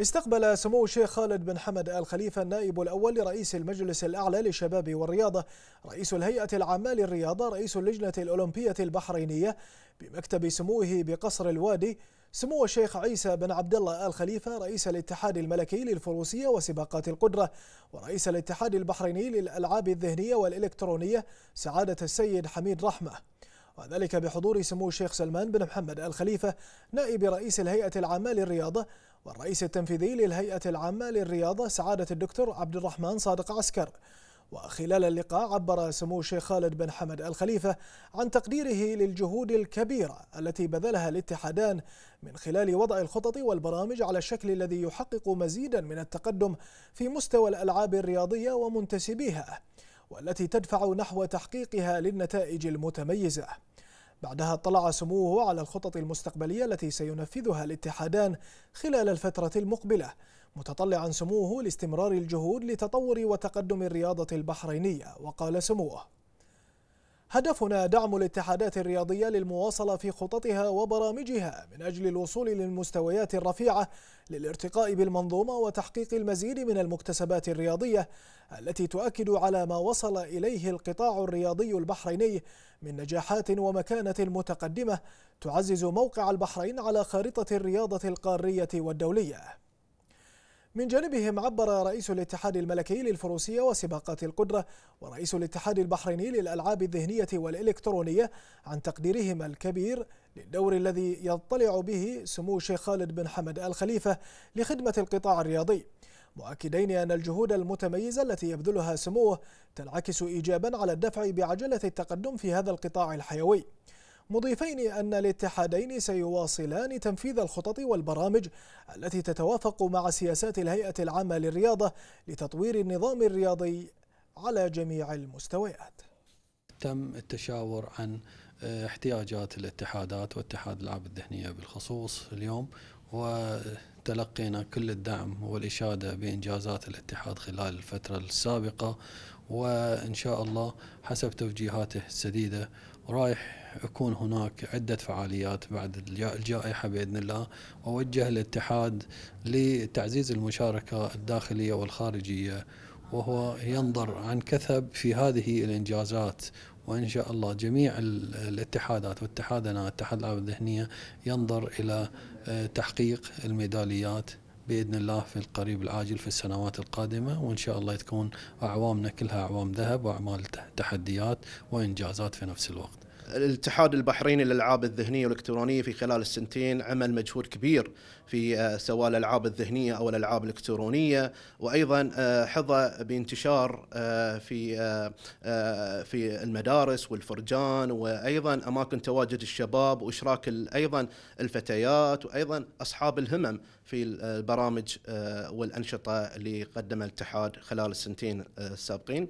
استقبل سمو الشيخ خالد بن حمد آل خليفة النائب الأول لرئيس المجلس الأعلى للشباب والرياضة رئيس الهيئة العامة للرياضة رئيس اللجنة الأولمبية البحرينية بمكتب سموه بقصر الوادي سمو الشيخ عيسى بن عبد الله آل خليفة رئيس الاتحاد الملكي للفروسية وسباقات القدرة ورئيس الاتحاد البحريني للألعاب الذهنية والإلكترونية سعادة السيد حميد رحمة وذلك بحضور سمو الشيخ سلمان بن محمد آل خليفة نائب رئيس الهيئة العامة للرياضة والرئيس التنفيذي للهيئة العامة للرياضة سعادة الدكتور عبد الرحمن صادق عسكر وخلال اللقاء عبر سمو الشيخ خالد بن حمد الخليفة عن تقديره للجهود الكبيرة التي بذلها الاتحادان من خلال وضع الخطط والبرامج على الشكل الذي يحقق مزيدا من التقدم في مستوى الألعاب الرياضية ومنتسبيها والتي تدفع نحو تحقيقها للنتائج المتميزة بعدها اطلع سموه على الخطط المستقبلية التي سينفذها الاتحادان خلال الفترة المقبلة متطلعا سموه لاستمرار الجهود لتطور وتقدم الرياضة البحرينية وقال سموه هدفنا دعم الاتحادات الرياضية للمواصلة في خططها وبرامجها من أجل الوصول للمستويات الرفيعة للارتقاء بالمنظومة وتحقيق المزيد من المكتسبات الرياضية التي تؤكد على ما وصل إليه القطاع الرياضي البحريني من نجاحات ومكانة متقدمة تعزز موقع البحرين على خارطة الرياضة القارية والدولية من جانبهم عبر رئيس الاتحاد الملكي للفروسية وسباقات القدرة ورئيس الاتحاد البحريني للألعاب الذهنية والإلكترونية عن تقديرهما الكبير للدور الذي يطلع به سمو الشيخ خالد بن حمد الخليفة لخدمة القطاع الرياضي مؤكدين أن الجهود المتميزة التي يبذلها سموه تنعكس إيجابا على الدفع بعجلة التقدم في هذا القطاع الحيوي مضيفين أن الاتحادين سيواصلان تنفيذ الخطط والبرامج التي تتوافق مع سياسات الهيئة العامة للرياضة لتطوير النظام الرياضي على جميع المستويات تم التشاور عن آه، احتياجات الاتحادات واتحاد العاب الذهنية بالخصوص اليوم وتلقينا كل الدعم والإشادة بإنجازات الاتحاد خلال الفترة السابقة وإن شاء الله حسب توجيهاته السديدة رايح يكون هناك عدة فعاليات بعد الجائحة بإذن الله ووجه الاتحاد لتعزيز المشاركة الداخلية والخارجية وهو ينظر عن كثب في هذه الإنجازات وإن شاء الله جميع الاتحادات واتحادنا اتحاد العاب الذهنية ينظر إلى آه، تحقيق الميداليات باذن الله في القريب العاجل في السنوات القادمه وان شاء الله تكون اعوامنا كلها اعوام ذهب واعمال تحديات وانجازات في نفس الوقت. الاتحاد البحريني للالعاب الذهنيه والالكترونيه في خلال السنتين عمل مجهود كبير في آه، سواء الالعاب الذهنيه او الالعاب الالكترونيه وايضا آه، حظى بانتشار آه، في في المدارس والفرجان وايضا اماكن تواجد الشباب واشراك ايضا الفتيات وايضا اصحاب الهمم في البرامج والانشطه اللي قدمها الاتحاد خلال السنتين السابقين